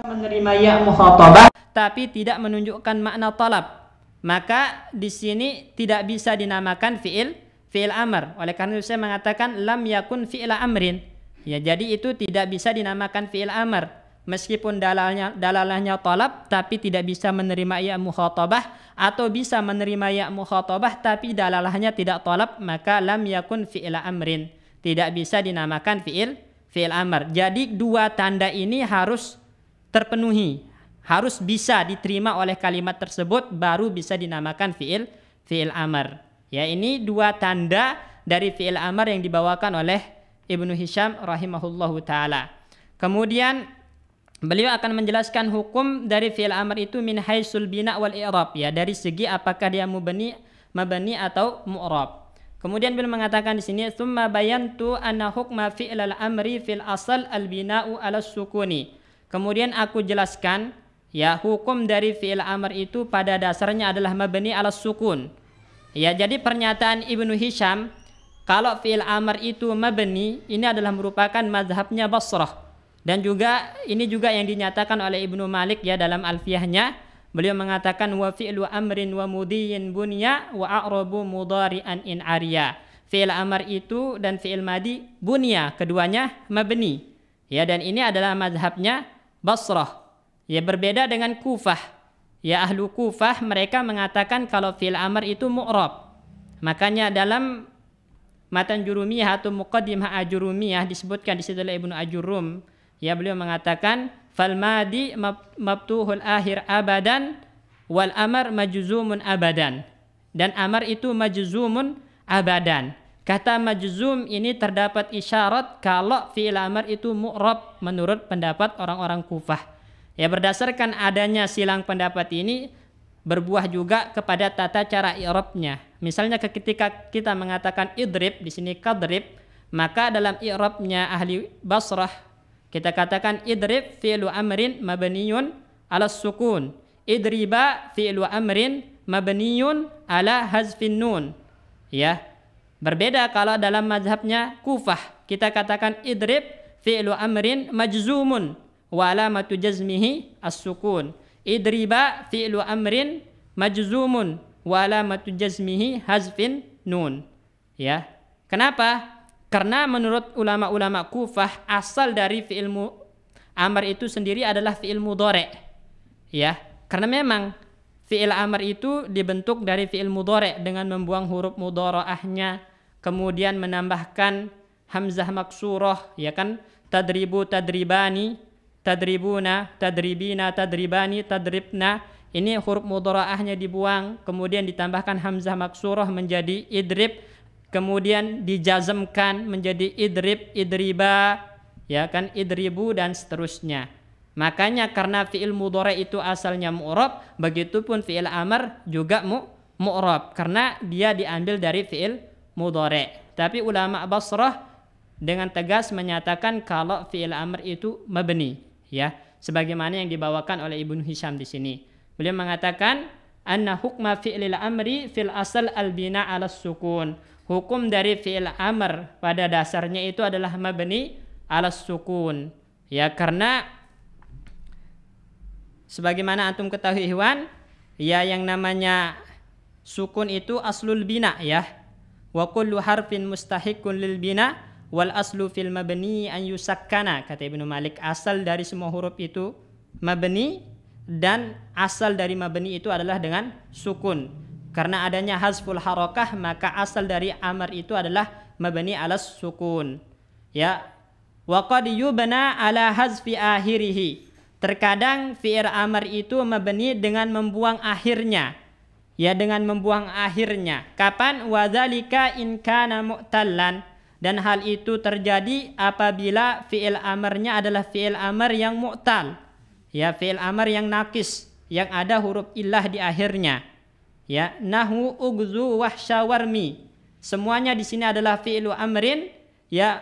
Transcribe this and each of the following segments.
menerima ya mukhatabah tapi tidak menunjukkan makna talab maka di sini tidak bisa dinamakan fiil fiil amr oleh karena itu saya mengatakan lam yakun fiil amrin ya jadi itu tidak bisa dinamakan fiil amr meskipun dalalnya dalalahnya talab tapi tidak bisa menerima ya mukhatabah atau bisa menerima ya mukhatabah tapi dalalahnya tidak talab maka lam yakun fiil amrin tidak bisa dinamakan fiil fiil amr jadi dua tanda ini harus terpenuhi harus bisa diterima oleh kalimat tersebut baru bisa dinamakan fiil fiil amar ya ini dua tanda dari fiil amar yang dibawakan oleh Ibnu Hisham rahimahullahu taala kemudian beliau akan menjelaskan hukum dari fiil amar itu min haisul bina wal i'rab ya dari segi apakah dia mubani mabani atau mu'rab Kemudian beliau mengatakan di sini, "Tsumma bayantu anna hukma fi'lal amri fil asal al-bina'u 'ala sukuni." Kemudian aku jelaskan ya hukum dari fi'il amr itu pada dasarnya adalah mabni ala sukun. Ya, jadi pernyataan Ibnu Hisham kalau fi'il amr itu mabni ini adalah merupakan mazhabnya Basrah dan juga ini juga yang dinyatakan oleh Ibnu Malik ya dalam alfiyahnya beliau mengatakan wa fi'lu amrin wa mudiyin bunya wa a'rabu mudari'an in arya fi'il amr itu dan fi'il madi bunya keduanya mabni ya dan ini adalah mazhabnya Basrah. Ya berbeda dengan Kufah. Ya ahlu Kufah mereka mengatakan kalau fil amr itu mu'rab. Makanya dalam matan jurumiyah atau muqaddimah ajurumiyah disebutkan di situ oleh Ibnu Ajurum ya beliau mengatakan fal madi mabtuhul akhir abadan wal amar majuzumun abadan dan amar itu majuzumun abadan Kata majzum ini terdapat isyarat kalau fi'il amar itu mu'rab menurut pendapat orang-orang Kufah. Ya berdasarkan adanya silang pendapat ini berbuah juga kepada tata cara i'rabnya. Misalnya ketika kita mengatakan idrib di sini kadrib, maka dalam i'rabnya ahli Basrah kita katakan idrib fi'lu amrin mabniyun ala sukun. Idriba fi'lu amrin mabniyun ala hazfin nun. Ya, Berbeda kalau dalam mazhabnya Kufah, kita katakan idrib fi'lu amrin majzumun wa alamatu jazmihi as-sukun. Idriba fi'lu amrin majzumun wa alamatu jazmihi hazfin nun. Ya. Kenapa? Karena menurut ulama-ulama Kufah asal dari fi'il amr itu sendiri adalah fi'il mudhari. Ya. Karena memang fi'il amr itu dibentuk dari fi'il mudhari dengan membuang huruf mudhara'ahnya kemudian menambahkan hamzah maksurah ya kan tadribu tadribani tadribuna tadribina tadribani tadribna ini huruf mudharaahnya dibuang kemudian ditambahkan hamzah maksurah menjadi idrib kemudian dijazmkan menjadi idrib idriba ya kan idribu dan seterusnya makanya karena fiil mudhara itu asalnya mu'rab pun fiil amar juga mu mu'rab karena dia diambil dari fiil mudhari. Tapi ulama Basrah dengan tegas menyatakan kalau fi'il amr itu mabni, ya. Sebagaimana yang dibawakan oleh Ibnu Hisham di sini. Beliau mengatakan anna hukma fi'lil amri fil asal al bina ala sukun. Hukum dari fi'il amr pada dasarnya itu adalah mabni ala sukun. Ya karena sebagaimana antum ketahui Iwan, ya yang namanya sukun itu aslul bina ya wa kullu harfin mustahikun lil bina wal aslu fil mabni an yusakkana kata Ibnu Malik asal dari semua huruf itu mabni dan asal dari mabni itu adalah dengan sukun karena adanya hasful harokah maka asal dari amar itu adalah mabni alas sukun ya wa qad yubna ala hazfi akhirih terkadang fi'il amar itu mabni dengan membuang akhirnya ya dengan membuang akhirnya. Kapan wadzalika in kana mu'tallan dan hal itu terjadi apabila fi'il amarnya adalah fi'il amar yang mu'tal. Ya fi'il amar yang nakis yang ada huruf illah di akhirnya. Ya nahu ugzu wahsyawarmi. Semuanya di sini adalah fi'il amrin ya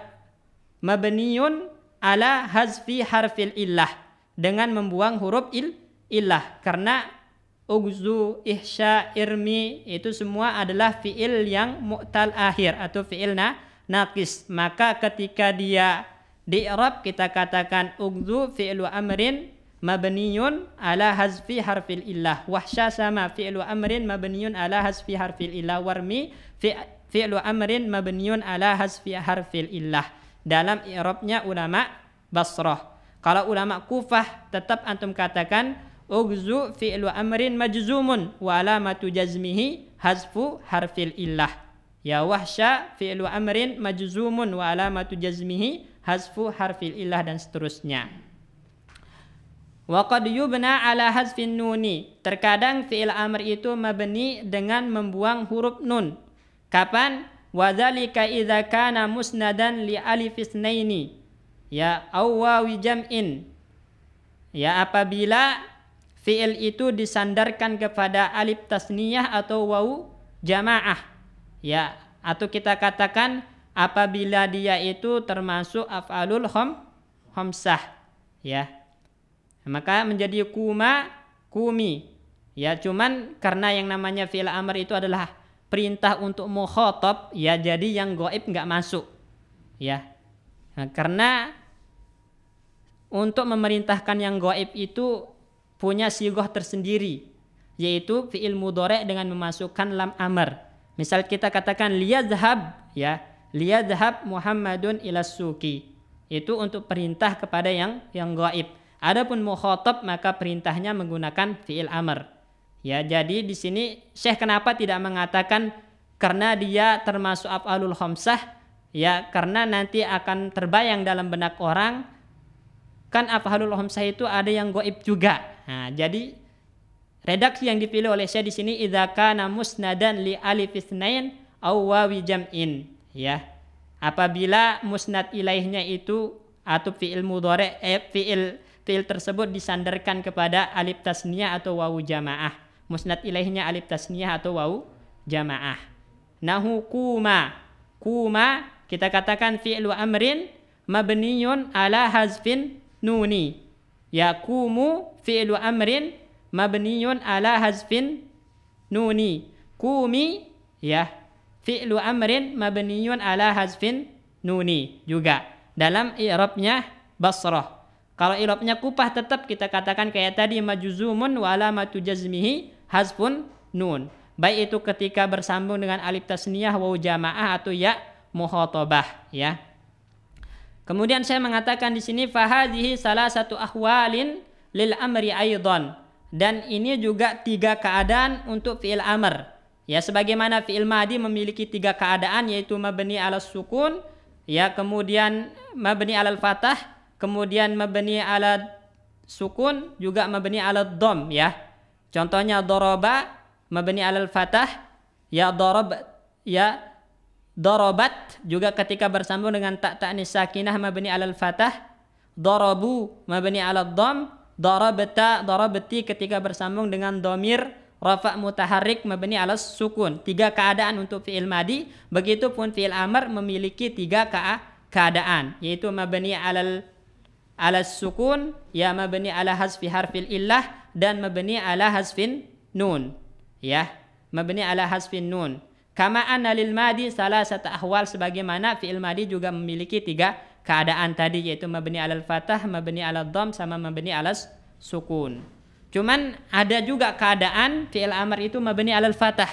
mabniyun ala hazfi harfil illah dengan membuang huruf il illah karena ugzu, ihsya, irmi itu semua adalah fiil yang mu'tal akhir atau fiil na, naqis. Maka ketika dia di i'rab kita katakan ugzu fi'lu amrin mabniyun ala hazfi harfil illah. Wahsya sama fi'lu amrin mabniyun ala hazfi harfil illah. Warmi fi, fi'lu amrin mabniyun ala hazfi harfil illah. Dalam i'rabnya ulama Basrah. Kalau ulama Kufah tetap antum katakan Oh, Ugzu fi'lu amrin majzumun wa alamatu jazmihi hazfu harfil illah. Ya wahsya fi'lu amrin majzumun wa alamatu jazmihi hazfu harfil illah dan seterusnya. Wa qad yubna ala hazfin nuni. Terkadang fi'il amr itu mabni dengan membuang huruf nun. Kapan? Wa dzalika idza kana musnadan li alif isnaini. Ya awwawi jam'in. Ya apabila fi'il itu disandarkan kepada alif tasniyah atau wau jamaah. Ya, atau kita katakan apabila dia itu termasuk af'alul hom homsah Ya. Maka menjadi kuma kumi. Ya, cuman karena yang namanya fi'il amr itu adalah perintah untuk mukhotob, ya jadi yang goib nggak masuk. Ya. Nah, karena untuk memerintahkan yang goib itu punya sigoh tersendiri yaitu fiil mudore dengan memasukkan lam amr. Misal kita katakan zahab ya, zahab Muhammadun ila suki. Itu untuk perintah kepada yang yang gaib. Adapun mukhatab maka perintahnya menggunakan fiil amr. Ya, jadi di sini Syekh kenapa tidak mengatakan karena dia termasuk afalul khamsah ya karena nanti akan terbayang dalam benak orang kan afhalul khamsah itu ada yang goib juga. Nah, jadi redaksi yang dipilih oleh saya di sini kana musnadan li alif itsnain aw wawi jam'in ya. Apabila musnad ilaihnya itu atau fiil mudhari eh, fiil fiil tersebut disandarkan kepada alif tasniyah atau wawu jamaah. Musnad ilaihnya alif tasniyah atau wawu jamaah. Nahu kuma. Kuma kita katakan fi'lu amrin mabniyun ala hazfin nuni yakumu fi'lu amrin mabniyun ala hazfin nuni kumi ya fi'lu amrin mabniyun ala hazfin nuni juga dalam i'rabnya basrah kalau i'rabnya kupah tetap kita katakan kayak tadi majuzumun wa alamatu jazmihi hazfun nun baik itu ketika bersambung dengan alif tasniyah wau jamaah atau ya muhatabah ya Kemudian saya mengatakan di sini fahadhi salah satu ahwalin lil amri ayudon dan ini juga tiga keadaan untuk fi'il amr. Ya sebagaimana fi'il madi memiliki tiga keadaan yaitu mabni ala sukun, ya kemudian mabni ala fatah, kemudian mabni ala sukun juga mabni ala dom ya. Contohnya doroba mabni ala fatah, ya dorob ya Dorobat juga ketika bersambung dengan tak tak sakinah mabni alal fatah. Dorobu mabni alal dom. Dorobeta, dorobeti ketika bersambung dengan domir rafa mutaharik mabni alas sukun. Tiga keadaan untuk fi'il madi. Begitupun fi'il amar memiliki tiga keadaan. Yaitu mabni alal alas sukun ya mabni ala hasfi harfil illah dan mabni ala hasfin nun ya mabni ala hasfin nun Kama anna lil madi salah satu ahwal sebagaimana fi'il madi juga memiliki tiga keadaan tadi yaitu mabni alal fatah, mabni alal dham sama mabni alas sukun. Cuman ada juga keadaan fi'il amar itu mabni alal fatah.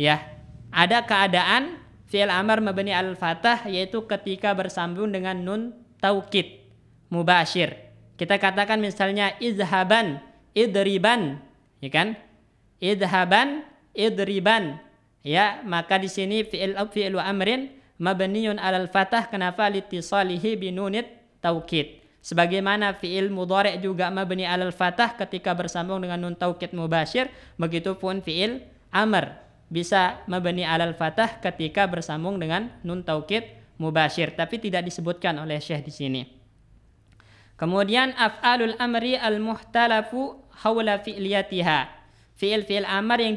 Ya. Ada keadaan fi'il amar mabni alal fatah yaitu ketika bersambung dengan nun taukid mubashir. Kita katakan misalnya izhaban, idriban, ya kan? Idhaban, idriban, Ya, maka di sini fi'il fi'lu amrin mabniun alal fathah kenapa litisalihi binunit taukid. Sebagaimana fi'il mudhari' juga mabni alal fathah ketika bersambung dengan nun taukid mubashir, begitu pun fi'il amr bisa mabni alal fathah ketika bersambung dengan nun taukid mubashir, tapi tidak disebutkan oleh Syekh di sini. Kemudian af'alul amri al-muhtalafu hawla fi'liyatiha fiil-fiil amar yang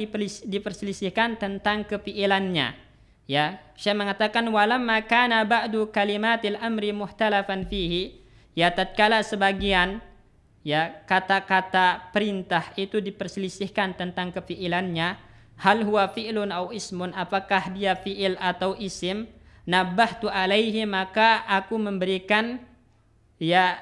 diperselisihkan tentang kefiilannya. Ya, saya mengatakan walam kana ba'du kalimatil amri muhtalafan fihi, ya tatkala sebagian ya kata-kata perintah itu diperselisihkan tentang kefiilannya, hal huwa fi'lun au ismun, apakah dia fiil atau isim? Nabahtu alaihi maka aku memberikan ya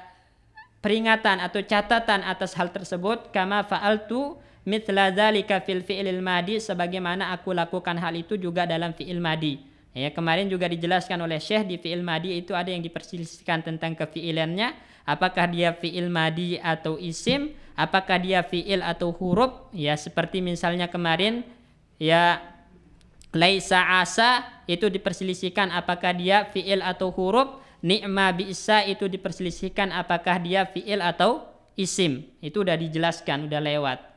peringatan atau catatan atas hal tersebut kama fa'altu mitla dzalika fil fi'lil madi sebagaimana aku lakukan hal itu juga dalam fi'il madi. Ya, kemarin juga dijelaskan oleh Syekh di fi'il madi itu ada yang diperselisihkan tentang kefi'ilannya, apakah dia fi'il madi atau isim, apakah dia fi'il atau huruf, ya seperti misalnya kemarin ya laisa asa itu diperselisihkan apakah dia fi'il atau huruf, nikma bisa itu diperselisihkan apakah dia fi'il atau isim. Itu udah dijelaskan, udah lewat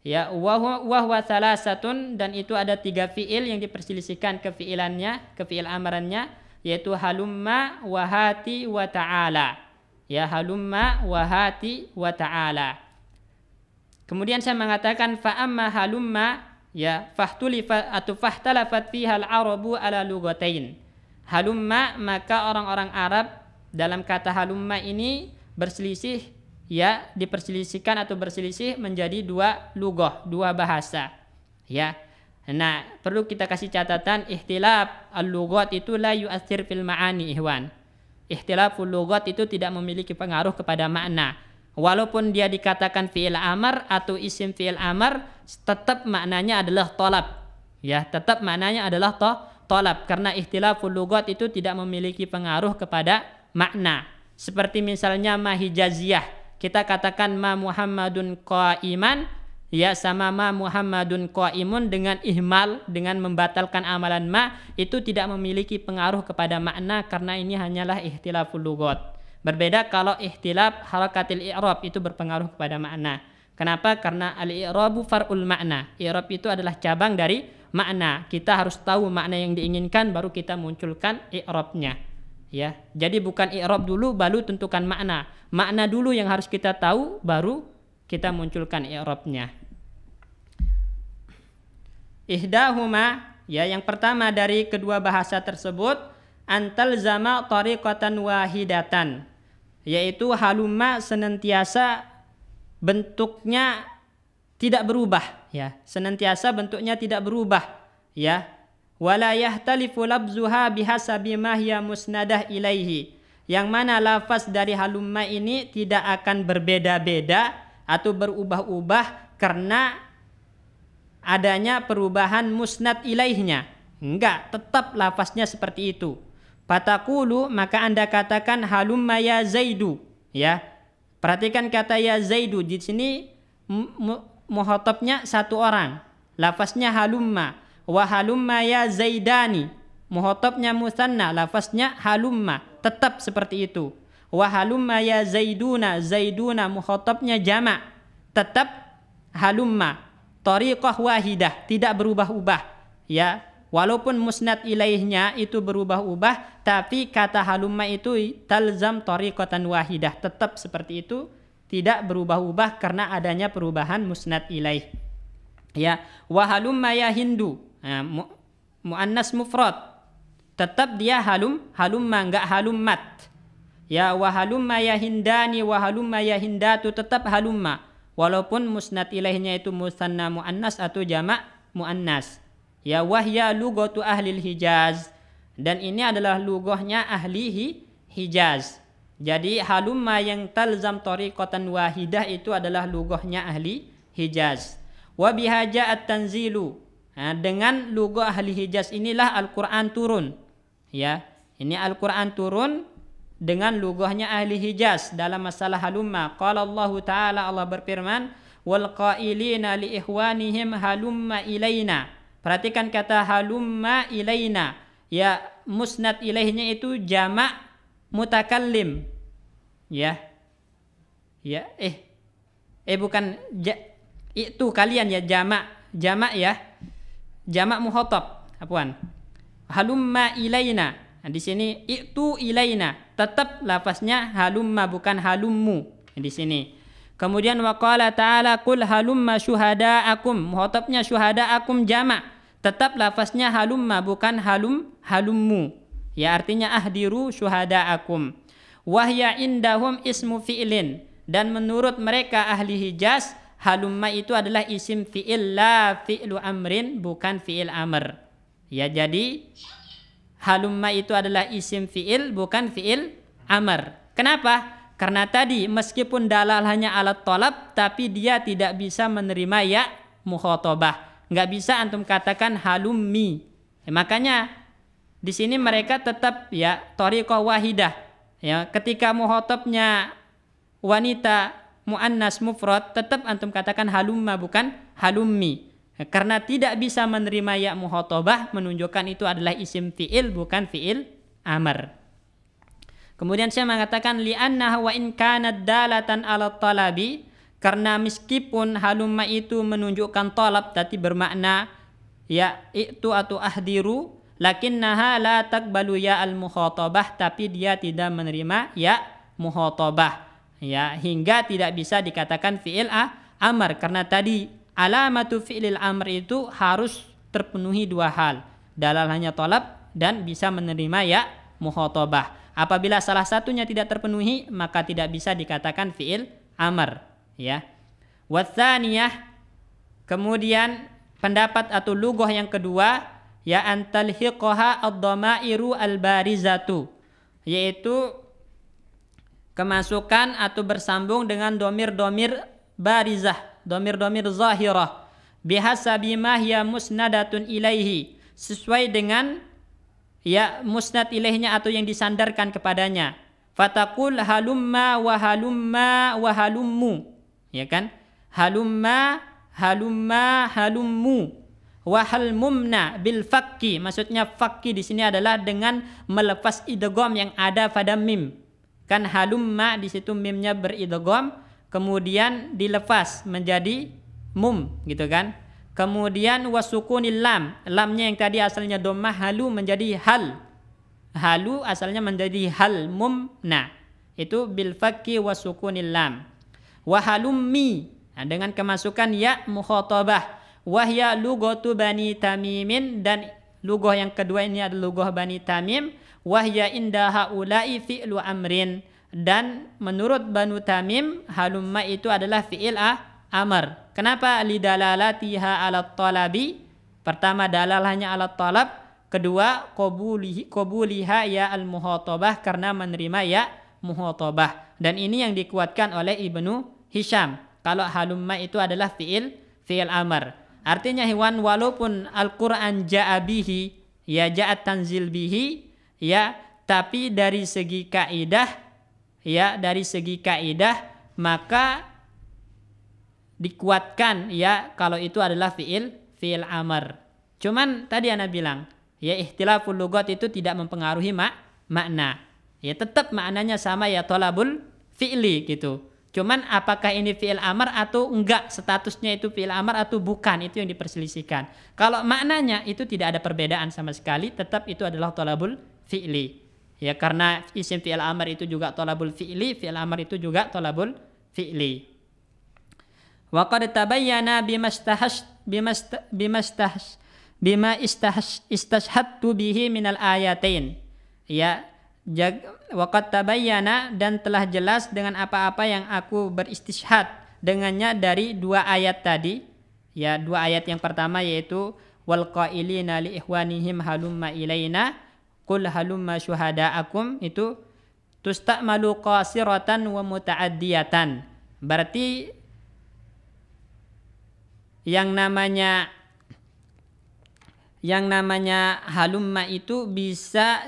ya wahwa satun dan itu ada tiga fiil yang diperselisihkan ke fiilannya ke fiil amarannya yaitu halumma wahati wa ta'ala ya halumma wahati wa ta'ala kemudian saya mengatakan fa'amma halumma ya fahtulifa atau fahtalafat fiha al-arabu ala lugatain halumma maka orang-orang Arab dalam kata halumma ini berselisih ya diperselisihkan atau berselisih menjadi dua lugoh, dua bahasa. Ya. Nah, perlu kita kasih catatan ikhtilaf al lugot itu la yu'athir fil ma'ani ihwan. Ikhtilaful lughat itu tidak memiliki pengaruh kepada makna. Walaupun dia dikatakan fi'il amar atau isim fi'il amar, tetap maknanya adalah tolap. Ya, tetap maknanya adalah to tolap karena ikhtilaful lugot itu tidak memiliki pengaruh kepada makna. Seperti misalnya mahijaziyah kita katakan ma Muhammadun qaiman ya sama ma Muhammadun qaimun dengan ihmal dengan membatalkan amalan ma itu tidak memiliki pengaruh kepada makna karena ini hanyalah ihtilaful lugat. Berbeda kalau ihtilaf harakatil i'rab itu berpengaruh kepada makna. Kenapa? Karena al-i'rabu far'ul makna. I'rab itu adalah cabang dari makna. Kita harus tahu makna yang diinginkan baru kita munculkan i'rabnya ya jadi bukan i'rab dulu baru tentukan makna makna dulu yang harus kita tahu baru kita munculkan i'rabnya ihdahuma ya yang pertama dari kedua bahasa tersebut antal zama tariqatan wahidatan yaitu haluma senantiasa bentuknya tidak berubah ya senantiasa bentuknya tidak berubah ya wala yahtalifu labzuha bihasabi mahya musnadah ilaihi yang mana lafaz dari halumma ini tidak akan berbeda-beda atau berubah-ubah karena adanya perubahan musnad ilaihnya enggak tetap lafaznya seperti itu fatakulu maka anda katakan halumma ya zaidu ya perhatikan kata ya zaidu di sini muhatabnya satu orang lafaznya halumma wa halumma ya zaidani muhatabnya musanna lafaznya halumma tetap seperti itu wa halumma ya zaiduna zaiduna muhatabnya jamak tetap halumma tariqah wahidah tidak berubah-ubah ya walaupun musnad ilaihnya itu berubah-ubah tapi kata halumma itu talzam tariqatan wahidah tetap seperti itu tidak berubah-ubah karena adanya perubahan musnad ilaih ya wa halumma ya hindu mu, muannas mufrad tetap dia halum halumma enggak mat Ya wa halumma ya hindani wa halumma ya hindatu tetap halumma walaupun musnad ilaihnya itu musanna muannas atau jamak muannas. Ya wahya lugatu ahli Hijaz dan ini adalah lugohnya ahli Hijaz. Jadi halumma yang talzam tariqatan wahidah itu adalah lugohnya ahli Hijaz. Wa bihaja at-tanzilu Nah, dengan lugu ahli Hijaz inilah Al-Qur'an turun. Ya. Ini Al-Qur'an turun dengan lugahnya ahli Hijaz dalam masalah halumma. Kalau Allah Ta'ala Allah berfirman, "Wal qailina li ihwanihim halumma ilaina." Perhatikan kata halumma ilaina. Ya, musnad ilainya itu jamak mutakallim. Ya. Ya, eh eh bukan ja, itu kalian ya jamak jamak ya jamak muhotab apuan halumma ilaina nah, di sini itu ilaina tetap lafaznya halumma bukan halummu nah, di sini kemudian waqala ta'ala kul halumma syuhada'akum shuhada syuhada'akum jamak tetap lafaznya halumma bukan halum halummu ya artinya ahdiru syuhada'akum wahya indahum ismu fi'lin dan menurut mereka ahli Hijaz halumma itu adalah isim fi'il la fi'lu amrin bukan fi'il amr. Ya jadi halumma itu adalah isim fi'il bukan fi'il amr. Kenapa? Karena tadi meskipun dalal hanya alat tolap tapi dia tidak bisa menerima ya mukhotobah. Nggak bisa antum katakan halummi. Ya, makanya di sini mereka tetap ya toriqoh wahidah. Ya, ketika muhotobnya wanita muannas mufrad tetap antum katakan halumma bukan halummi karena tidak bisa menerima ya muhatabah menunjukkan itu adalah isim fiil bukan fiil amar kemudian saya mengatakan li'annaha wa in kanat dalatan ala talabi karena meskipun halumma itu menunjukkan talab tadi bermakna ya itu atau ahdiru naha la takbalu ya al muhatabah tapi dia tidak menerima ya muhatabah ya hingga tidak bisa dikatakan fi'il amar karena tadi alamatu fi'lil amr itu harus terpenuhi dua hal hanya tolab dan bisa menerima ya muhotobah apabila salah satunya tidak terpenuhi maka tidak bisa dikatakan fi'il amar ya wathaniyah kemudian pendapat atau lugoh yang kedua ya antalhiqaha ad-dhamairu al-barizatu yaitu kemasukan atau bersambung dengan domir-domir barizah, domir-domir zahirah. Bihasabi ya musnadatun ilaihi. Sesuai dengan ya musnad ilaihnya atau yang disandarkan kepadanya. Fatakul halumma wa halumma wa halummu. Ya kan? Halumma, halumma, halummu. Wahal mumna bil fakki. Maksudnya fakki di sini adalah dengan melepas idgom yang ada pada mim. Kan halumma di situ mimnya beridogom kemudian dilepas menjadi mum gitu kan. Kemudian wasukunil lam, lamnya yang tadi asalnya domah halu menjadi hal. Halu asalnya menjadi hal mum nah. Itu bilfaki fakki wasukunil lam. wahalumi nah, dengan kemasukan ya mukhatabah. Wahya lugatu bani tamimin dan lugoh yang kedua ini adalah lugoh bani tamim wahya inda haula'i fi'lu amrin dan menurut Banu Tamim halumma itu adalah fi'il ah, amr. Kenapa lidalalatiha ala talabi? Pertama dalalahnya ala talab, kedua qabulihi qabuliha ya al muhatabah karena menerima ya muhatabah. Dan ini yang dikuatkan oleh Ibnu Hisham. Kalau halumma itu adalah fi'il fi'il amr. Artinya hewan walaupun Al-Qur'an ja'abihi ya ja'at tanzil bihi ya tapi dari segi kaidah ya dari segi kaidah maka dikuatkan ya kalau itu adalah fiil fiil amar cuman tadi ana bilang ya ikhtilaful lugat itu tidak mempengaruhi mak makna ya tetap maknanya sama ya tolabul fi'li gitu cuman apakah ini fi'il amar atau enggak statusnya itu fi'il amar atau bukan itu yang diperselisihkan kalau maknanya itu tidak ada perbedaan sama sekali tetap itu adalah tolabul fi'li ya karena isim fi'il amar itu juga tolabul fi'li fi'il amar itu juga tolabul fi'li wa qad tabayyana bimastahash bimast bimastahash bima istahash istashhadtu bihi minal ayatain ya jag, waqad tabayyana dan telah jelas dengan apa-apa yang aku beristishhad dengannya dari dua ayat tadi ya dua ayat yang pertama yaitu wal qailina li ihwanihim halumma ilaina kul halumma syuhada'akum itu tustakmalu qasiratan wa muta'addiyatan. Berarti yang namanya yang namanya halumma itu bisa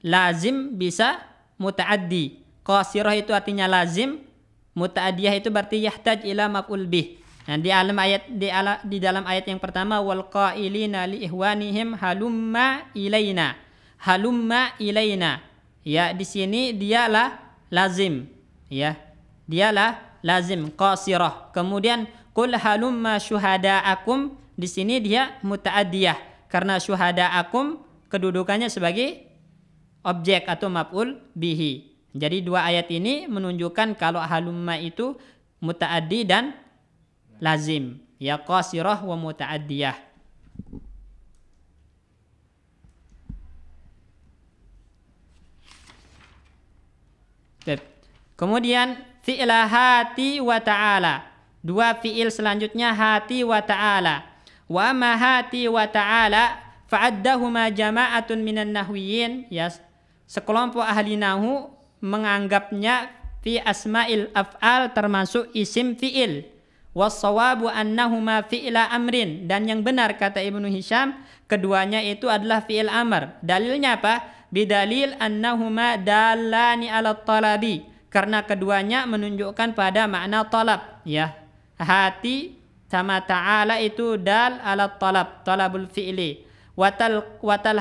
lazim bisa mutaaddi qasirah itu artinya lazim mutaaddiyah itu berarti yahtaj ila maf'ul bih nah, di dalam ayat di, ala, di dalam ayat yang pertama wal qailina li ihwanihim halumma ilaina halumma ilaina. Ya, di sini dialah lazim. Ya. Dialah lazim qasirah. Kemudian qul halumma akum, di sini dia muta'addiyah karena akum kedudukannya sebagai objek atau maf'ul bihi. Jadi dua ayat ini menunjukkan kalau halumma itu muta'addi dan lazim. Ya qasirah wa muta'addiyah. Kemudian fi'la hati wa ta'ala. Dua fi'il selanjutnya hati wa ta'ala. Wa ma hati wa ta'ala fa'addahuma jama'atun minan nahwiyin. Ya, sekelompok ahli nahu menganggapnya fi asma'il af'al termasuk isim fi'il. Wassawabu annahuma fi'la amrin. Dan yang benar kata Ibnu Hisham, keduanya itu adalah fi'il amr. Dalilnya apa? Bidalil annahuma dalani ala talabi karena keduanya menunjukkan pada makna talab ya hati sama ta'ala itu dal ala talab talabul fi'li watal watal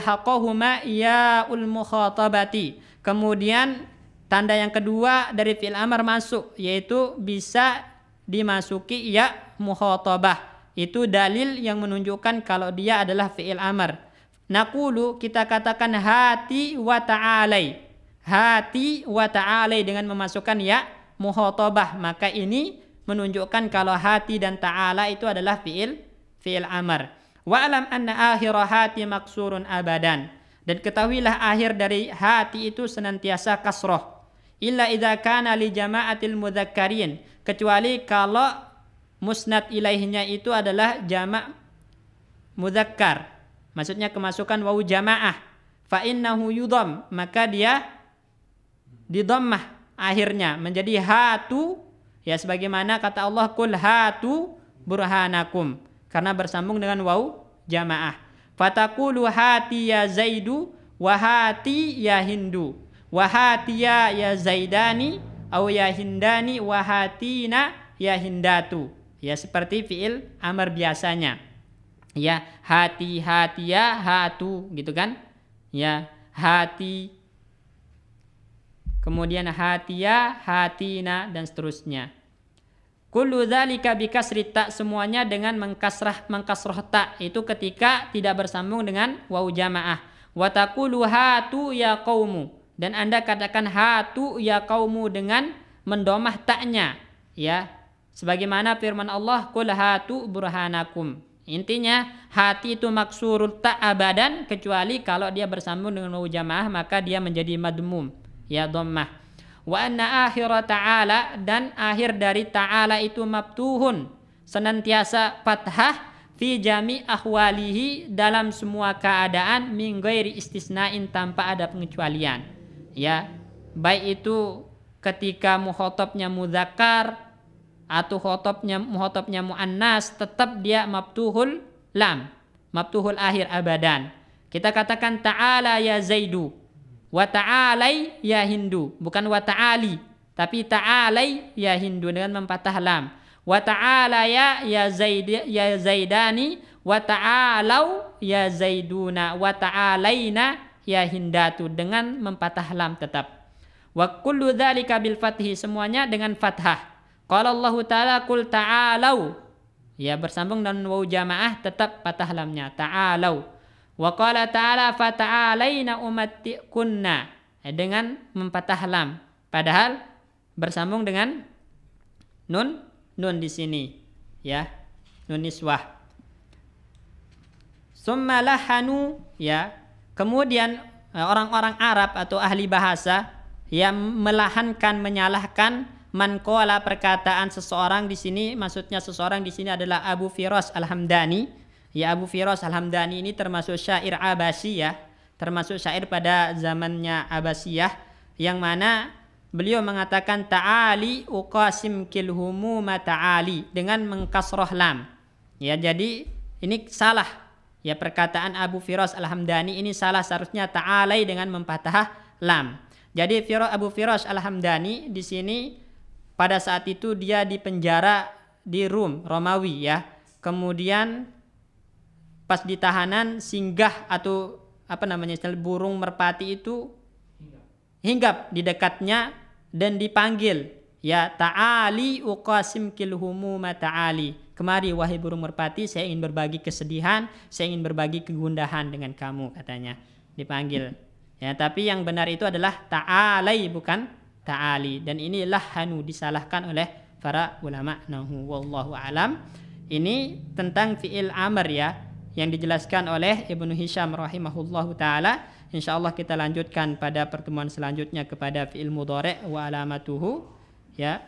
ya ul mukhatabati kemudian tanda yang kedua dari fi'il amar masuk yaitu bisa dimasuki ya mukhatabah itu dalil yang menunjukkan kalau dia adalah fi'il amar Nakulu kita katakan hati wa ta'alai hati wa ta'ala dengan memasukkan ya muhotobah maka ini menunjukkan kalau hati dan ta'ala itu adalah fi'il fi'il amar wa alam anna akhir hati maksurun abadan dan ketahuilah akhir dari hati itu senantiasa kasroh illa idha kana li jama'atil mudhakkarin kecuali kalau musnad ilaihnya itu adalah jama' mudhakkar maksudnya kemasukan wau jamaah fa innahu yudham maka dia di dhammah akhirnya menjadi hatu ya sebagaimana kata Allah kul hatu burhanakum karena bersambung dengan wau jamaah fatakulu hati ya zaidu wahati ya hindu wahati ya ya zaidani au ya hindani wahatina ya hindatu ya seperti fiil amar biasanya ya hati hati ya hatu gitu kan ya hati kemudian hatia, hatina dan seterusnya. Kullu dzalika bikasri semuanya dengan mengkasrah mengkasroh ta itu ketika tidak bersambung dengan wau jamaah. Wa taqulu hatu ya qaumu dan Anda katakan hatu ya qaumu dengan mendomah taknya ya. Sebagaimana firman Allah kul hatu burhanakum. Intinya hati itu maksurul tak abadan kecuali kalau dia bersambung dengan wau jamaah maka dia menjadi madmum ya dhammah wa anna akhira ta'ala dan akhir dari ta'ala itu mabtuhun senantiasa fathah fi jami ahwalihi dalam semua keadaan min ghairi istisnain tanpa ada pengecualian ya baik itu ketika muhotobnya muzakkar atau khotobnya muhotobnya muannas tetap dia mabtuhul lam mabtuhul akhir abadan kita katakan ta'ala ya zaidu Wa ta'alai ya Hindu, bukan wa ta'ali, tapi ta'alai ya Hindu dengan mempatah lam. Wa ta'ala ya ya, Zaid, ya Zaidani, wa ta'alau ya Zaiduna, wa ta'alaina ya Hindatu dengan mempatah lam tetap. Wa kullu dzalika bil semuanya dengan fathah. Kalau Allah Ta'ala kul ta'alau. Ya bersambung dan waw jamaah tetap patah lamnya. Ta'alau. Wa qala ta'ala fata'alaina umatti'kunna eh, dengan mempatah lam. Padahal bersambung dengan nun nun di sini ya. Nun niswah. Summa lahanu ya. Kemudian eh, orang-orang Arab atau ahli bahasa yang melahankan menyalahkan mankola perkataan seseorang di sini maksudnya seseorang di sini adalah Abu Firas Al-Hamdani Ya Abu Firas Al-Hamdani ini termasuk syair Abbasiyah, termasuk syair pada zamannya Abbasiyah yang mana beliau mengatakan ta'ali uqasim kil humuma ta'ali dengan mengkasroh lam. Ya jadi ini salah. Ya perkataan Abu Firas Al-Hamdani ini salah seharusnya ta'alai dengan mempatah lam. Jadi Abu Firas Al-Hamdani di sini pada saat itu dia dipenjara di Rum, Romawi ya. Kemudian pas di tahanan singgah atau apa namanya burung merpati itu hinggap di dekatnya dan dipanggil ya ta'ali uqasim kilhumu ta'ali kemari wahai burung merpati saya ingin berbagi kesedihan saya ingin berbagi kegundahan dengan kamu katanya dipanggil ya tapi yang benar itu adalah ta'alai bukan ta'ali dan inilah hanu disalahkan oleh para ulama nahu wallahu alam ini tentang fiil amr ya yang dijelaskan oleh Ibnu Hisham rahimahullahu taala. Insyaallah kita lanjutkan pada pertemuan selanjutnya kepada fi'il mudhari' wa alamatuhu ya.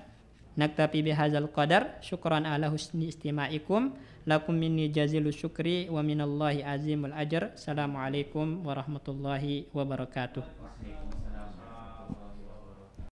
Naktafi bihadzal qadar. Syukran ala husni istima'ikum. Lakum minni jazilu syukri wa minallahi azimul ajr. Assalamualaikum warahmatullahi wabarakatuh.